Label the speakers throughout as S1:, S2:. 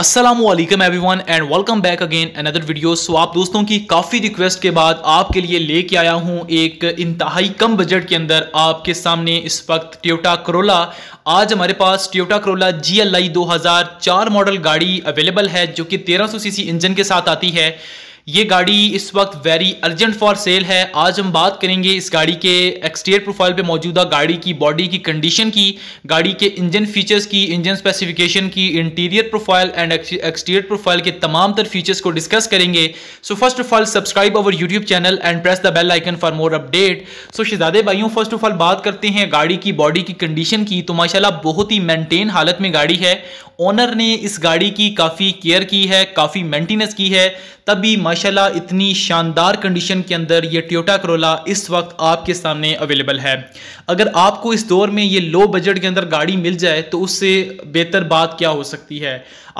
S1: Aslam everyone and welcome back again another video सो आप दोस्तों की काफ़ी रिक्वेस्ट के बाद आपके लिए लेके आया हूँ एक इंतहाई कम बजट के अंदर आपके सामने इस वक्त ट्योटा करोला आज हमारे पास Toyota Corolla G L I दो हज़ार चार मॉडल गाड़ी अवेलेबल है जो कि तेरह सौ सीसी इंजन के साथ आती है ये गाड़ी इस वक्त वेरी अर्जेंट फॉर सेल है आज हम बात करेंगे इस गाड़ी के एक्सटीरियर प्रोफाइल पे मौजूदा गाड़ी की बॉडी की कंडीशन की गाड़ी के इंजन फीचर्स की इंजन स्पेसिफिकेशन की interior profile and exterior profile के तमाम तर फीचर्स को डिस्कस करेंगे so first of all subscribe our YouTube channel and press the bell icon for more update so शिजादे भाइयों फर्स्ट ऑफ ऑल बात करते हैं गाड़ी की बॉडी की कंडीशन की तो माशाला बहुत ही मेनटेन हालत में गाड़ी है ओनर ने इस गाड़ी की काफ़ी केयर की है काफ़ी मेंटेनेंस की है तभी माशाल्लाह इतनी शानदार कंडीशन के अंदर ये टोटा करोला इस वक्त आपके सामने अवेलेबल है अगर आपको इस दौर में ये लो बजट के अंदर गाड़ी मिल जाए तो उससे बेहतर बात क्या हो सकती है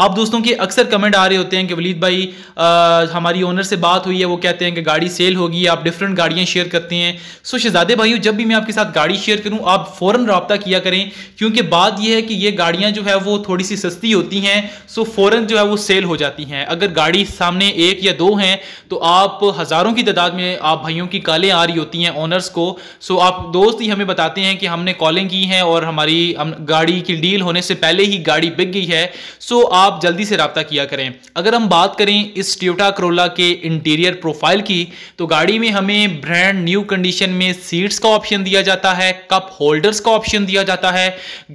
S1: आप दोस्तों के अक्सर कमेंट आ रहे होते हैं कि वलीद भाई आ, हमारी ओनर से बात हुई है वो कहते हैं कि गाड़ी सेल होगी आप डिफरेंट गाड़ियाँ शेयर करते हैं सो शहजादे भाई जब भी मैं आपके साथ गाड़ी शेयर करूँ आप फ़ौरन रबता किया करें क्योंकि बात यह है कि ये गाड़ियाँ जो है वो थोड़ी सी सस्ती होती हैं सो फ़ौरन जो है वो सेल हो जाती हैं अगर गाड़ी सामने एक या दो हैं तो आप हज़ारों की तादाद में आप भाइयों की कॉलें आ रही होती हैं ऑनर्स को सो आप दोस्त ही हमें बताते हैं कि हमने कॉलें की हैं और हमारी हम गाड़ी की डील होने से पहले ही गाड़ी बिक गई है सो आप जल्दी से रबता किया करें अगर हम बात करें इस ट्योटा करोला के इंटीरियर प्रोफाइल की तो गाड़ी में हमें ब्रांड न्यू कंडीशन में सीट्स का ऑप्शन दिया जाता है कप होल्डर्स का ऑप्शन दिया जाता है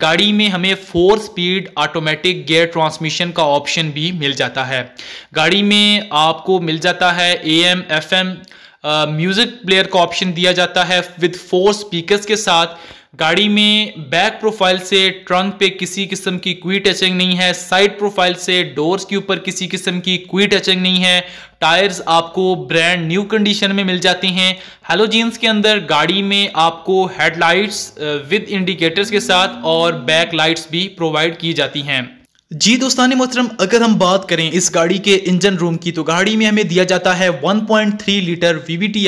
S1: गाड़ी में हमें four speed automatic automatic gear transmission का ऑप्शन भी मिल जाता है गाड़ी में आपको मिल जाता है A M F M music player का ऑप्शन दिया जाता है विद फोर स्पीकर्स के साथ गाड़ी में बैक प्रोफाइल से ट्रंक पे किसी किस्म की क्वी टचिंग नहीं है साइड प्रोफाइल से डोर्स के ऊपर किसी किस्म की क्वी टचिंग नहीं है टायर्स आपको ब्रांड न्यू कंडीशन में मिल जाते हैं हेलोजीन्स के अंदर गाड़ी में आपको हेडलाइट्स विद इंडिकेटर्स के साथ और बैक लाइट्स भी प्रोवाइड की जाती हैं जी दोस्तान मोहतरम अगर हम बात करें इस गाड़ी के इंजन रूम की तो गाड़ी में हमें दिया जाता है 1.3 litre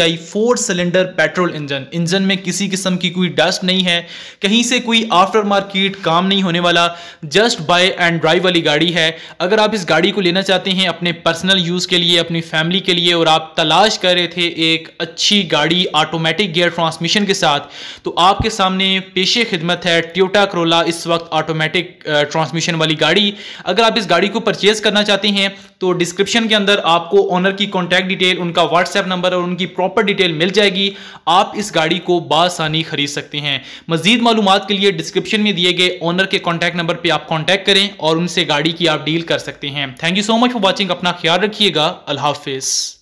S1: I four cylinder petrol engine engine में किसी किस्म की कोई डस्ट नहीं है कहीं से कोई आफ्टर मार्केट काम नहीं होने वाला जस्ट बाय एंड ड्राइव वाली गाड़ी है अगर आप इस गाड़ी को लेना चाहते हैं अपने पर्सनल यूज़ के लिए अपनी फैमिली के लिए और आप तलाश कर रहे थे एक अच्छी गाड़ी ऑटोमेटिक गेयर ट्रांसमिशन के साथ तो आपके सामने पेशे खिदमत है ट्योटा करोला इस वक्त ऑटोमेटिक ट्रांसमिशन वाली गाड़ी गाड़ी अगर आप इस गाड़ी को परचेज करना चाहते हैं तो डिस्क्रिप्शन के अंदर आपको ओनर की कॉन्टैक्ट डिटेल उनका व्हाट्सएप नंबर और उनकी प्रॉपर डिटेल मिल जाएगी आप इस गाड़ी को बासानी खरीद सकते हैं मजीद मालूम के लिए डिस्क्रिप्शन में दिए गए ओनर के कॉन्टैक्ट नंबर पर आप कॉन्टैक्ट करें और उनसे गाड़ी की आप डील कर सकते हैं thank you so much for watching अपना ख्याल रखिएगा अल्लाह